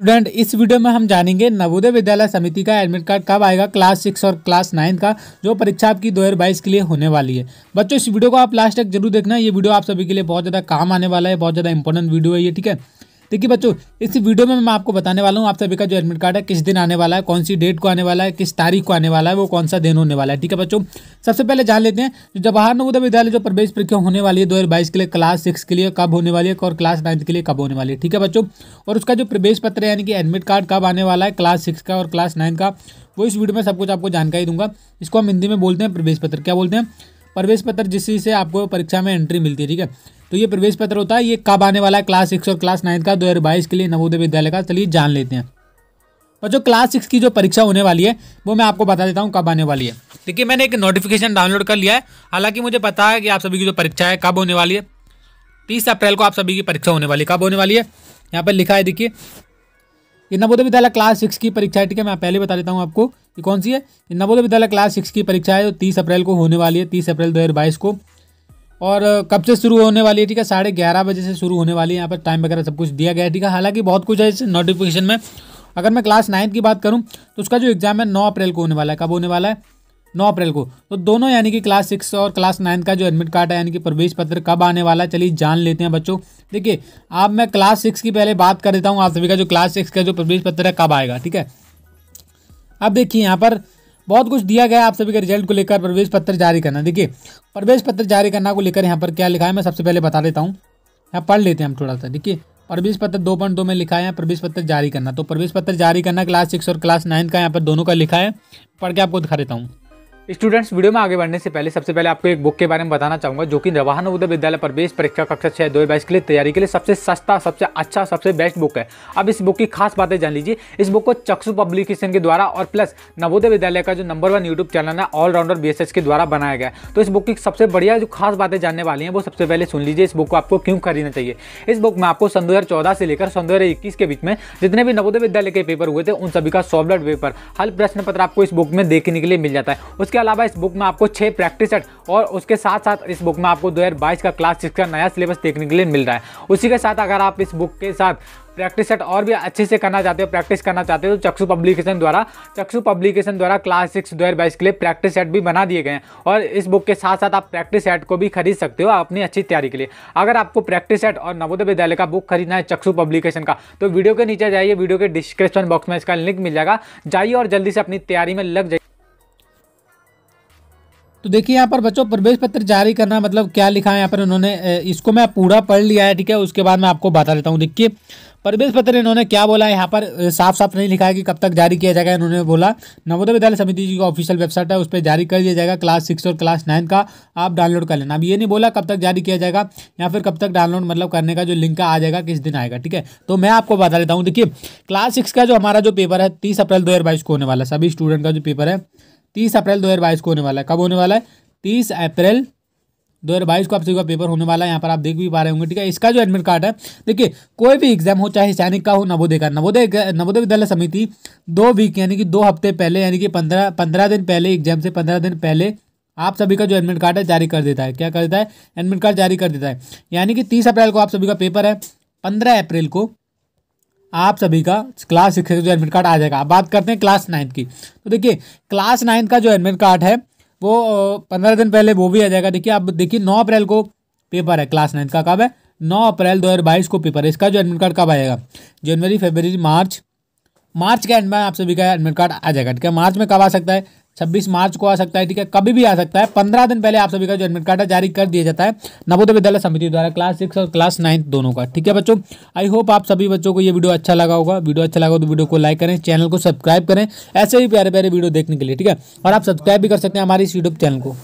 student इस video में हम जानेंगे नवोदय विद्यालय समिति का एडमिट कार्ड कब आएगा क्लास सिक्स और क्लास नाइन्थ का जो परीक्षा आपकी दो हज़ार बाईस के लिए होने वाली है बच्चों इस वीडियो को आप लास्ट तक जरूर देखना ये वीडियो आप सभी के लिए बहुत ज़्यादा काम आने वाला है बहुत ज़्यादा इंपॉर्टेंट वीडियो है ये ठीक है देखिए बच्चों इस वीडियो में मैं आपको बताने वाला हूँ आप सभी का जो एडमिट कार्ड है किस दिन आने वाला है कौन सी डेट को आने वाला है किस तारीख को आने वाला है वो कौन सा दिन होने वाला है ठीक है बच्चों सबसे पहले जान लेते हैं जो जवाहर नवोदय विद्यालय जो प्रवेश परीक्षा होने वाली है दो के लिए क्लास सिक्स के लिए कब होने वाली है और क्लास नाइन्थ के लिए कब होने वाली है ठीक है बच्चों और उसका जो प्रवेश पत्र यानी कि एडमिट कार्ड कब आने वाला है क्लास सिक्स का और क्लास नाइन का वो इस वीडियो में सब कुछ आपको जानकारी दूंगा इसको हम हिंदी में बोलते हैं प्रवेश पत्र क्या बोलते हैं प्रवेश पत्र जिससे आपको परीक्षा में एंट्री मिलती है ठीक है तो ये प्रवेश पत्र होता है ये कब आने वाला है क्लास सिक्स और क्लास नाइन्थ का दो के लिए नवोदय विद्यालय का चलिए जान लेते हैं और जो क्लास सिक्स की जो परीक्षा होने वाली है वो मैं आपको बता देता हूँ कब आने वाली है देखिए मैंने एक नोटिफिकेशन डाउनलोड कर लिया है हालांकि मुझे पता है कि आप सभी की जो परीक्षा है कब होने वाली है तीस अप्रैल को आप सभी की परीक्षा होने वाली है कब होने वाली है यहाँ पर लिखा है देखिए ये नवोदय विद्यालय क्लास सिक्स की परीक्षा है ठीक है मैं पहले बता देता हूँ आपको कि कौन सी है ये नवोदय विद्यालय क्लास सिक्स की परीक्षा है जो तो तीस अप्रैल को होने वाली है तीस अप्रैल दो को और कब से शुरू होने वाली है ठीक है साढ़े ग्यारह बजे से शुरू होने वाली है यहाँ पर टाइम वगैरह सब कुछ दिया गया है ठीक है हालांकि बहुत कुछ है इस नोटिफिकेशन में अगर मैं क्लास नाइन्थ की बात करूँ तो उसका जो एग्ज़ाम है नौ अप्रैल को होने वाला है कब होने वाला है नौ अप्रैल को तो दोनों यानी कि क्लास सिक्स और क्लास नाइन्थ का जो एडमिट कार्ड है यानी कि प्रवेश पत्र कब आने वाला है चलिए जान लेते हैं बच्चों देखिए अब मैं क्लास सिक्स की पहले बात कर देता हूँ आप सभी का जो क्लास सिक्स का जो प्रवेश पत्र है कब आएगा ठीक है अब देखिए यहाँ पर बहुत कुछ दिया गया आप सभी के रिजल्ट को लेकर प्रवेश पत्र जारी करना देखिए प्रवेश पत्र जारी करना को लेकर यहाँ पर क्या लिखा है मैं सबसे पहले बता देता हूँ यहाँ पढ़ लेते हैं हम थोड़ा सा देखिए प्रवेश पत्र दो पॉइंट दो में लिखा है प्रवेश पत्र जारी करना तो प्रवेश पत्र जारी करना क्लास सिक्स और क्लास नाइन्थ का यहाँ पर दोनों का लिखा है पढ़ के आपको दिखा देता हूँ स्टूडेंट्स वीडियो में आगे बढ़ने से पहले सबसे पहले आपको एक बुक के बारे में बताना चाहूंगा जो कि रवाहन उदय विद्यालय प्रवेश परीक्षा कक्षा छह दो बाईस के लिए तैयारी के लिए सबसे सस्ता सबसे अच्छा सबसे बेस्ट बुक है अब इस बुक की खास बातें जान लीजिए इस बुक को चक्षु पब्लिकेशन के द्वारा और प्लस नवोदय विद्यालय का जो नंबर वन यूट्यूब चैनल है ऑलराउंडर बी के द्वारा बनाया गया तो इस बुक की सबसे बढ़िया जो खास बातें जानने वाली हैं वो सबसे पहले सुन लीजिए इस बुक को आपको क्यों खरीदना चाहिए इस बुक में आपको सन दो से लेकर सन दो के बीच में जितने भी नवोदय विद्यालय के पेपर हुए थे उन सभी का सॉफ्ट पेपर हर प्रश्न पत्र आपको इस बुक में देखने के लिए मिल जाता है उसके अलावा इस बुक में आपको छह प्रैक्टिस सेट और उसके साथ साथ इस बुक में आपको 2022 का क्लास सिक्स का नया सिलेबस देखने के लिए मिल रहा है उसी के साथ अगर आप इस बुक के साथ प्रैक्टिस सेट और भी अच्छे से करना चाहते हो प्रैक्टिस करना चाहते हो तो चक्षु पब्लिकेशन द्वारा चक्षु पब्लिकेशन द्वारा क्लास सिक्स दो बाईस के लिए प्रैक्टिस सेट भी बना दिए गए हैं और इस बुक के साथ साथ आप प्रैक्टिस सेट को भी खरीद सकते हो अपनी अच्छी तैयारी के लिए अगर आपको प्रैक्टिस सेट और नवोदय विद्यालय का बुक खरीदना है चक्षु पब्लिकेशन का तो वीडियो के नीचे जाइए वीडियो के डिस्क्रिप्शन बॉक्स में इसका लिंक मिल जाएगा जाइए और जल्दी से अपनी तैयारी में लग जाइए तो देखिए यहाँ पर बच्चों प्रवेश पत्र जारी करना मतलब क्या लिखा है यहाँ पर उन्होंने इसको मैं पूरा पढ़ लिया है ठीक है उसके बाद मैं आपको बता देता हूँ देखिए प्रवेश पत्र इन्होंने क्या बोला है यहाँ पर साफ साफ नहीं लिखा है कि कब तक जारी किया जाएगा इन्होंने बोला नवोदय विद्यालय समिति जी की ऑफिशियल वेबसाइट है उस पर जारी कर दिया जाएगा क्लास सिक्स और क्लास नाइन का आप डाउनलोड कर लेना अब ये नहीं बोला कब तक जारी किया जाएगा या फिर कब तक डाउनलोड मतलब करने का जो लिंक आ जाएगा किस दिन आएगा ठीक है तो मैं आपको बता देता हूँ देखिए क्लास सिक्स का जो हमारा जो पेपर है तीस अप्रैल दो को होने वाला सभी स्टूडेंट का जो पेपर है तीस अप्रैल दो को होने वाला है कब होने वाला है तीस अप्रैल दो हज़ार बाईस को आप सभी का पेपर होने वाला है यहाँ पर आप देख भी पा रहे होंगे ठीक है इसका जो एडमिट कार्ड है देखिए कोई भी एग्जाम हो चाहे सैनिक का हो नवोदय का नवोदय नवोदय विद्यालय समिति दो वीक यानी कि दो हफ्ते पहले यानी कि पंद्रह पंद्रह दिन पहले एग्जाम से पंद्रह दिन पहले आप सभी का जो एडमिट कार्ड है जारी कर देता है क्या कर देता है एडमिट कार्ड जारी कर देता है यानी कि तीस अप्रैल को आप सभी का पेपर है पंद्रह अप्रैल को आप सभी का क्लास सिक्स का जो एडमिट कार्ड आ जाएगा बात करते हैं क्लास नाइन्थ की तो देखिए क्लास नाइन्थ का जो एडमिट कार्ड है वो पंद्रह दिन पहले वो भी आ जाएगा देखिए आप देखिए नौ अप्रैल को पेपर है क्लास नाइन्थ का कब है नौ अप्रैल बाईस को पेपर है इसका जो एडमिट कार्ड कब आएगा जनवरी फेबररी मार्च मार्च के एंड में आप सभी का एडमिट कार्ड आ जाएगा ठीक है मार्च में कब आ सकता है छब्बीस मार्च को आ सकता है ठीक है कभी भी आ सकता है पंद्रह दिन पहले आप सभी का जो एडमिट कार्ड है जारी कर दिया जाता है नवोदय विद्यालय समिति द्वारा क्लास सिक्स और क्लास नाइन्थ दोनों का ठीक है बच्चों आई होप आप सभी बच्चों को ये वीडियो अच्छा लगा होगा वीडियो अच्छा लगा तो वीडियो को लाइक करें चैनल को सब्सक्राइब करें ऐसे ही प्यारे प्यारे वीडियो देखने के लिए ठीक है और आप सब्सक्राइब भी कर सकते हैं हमारे इस यूट्यूब चैनल को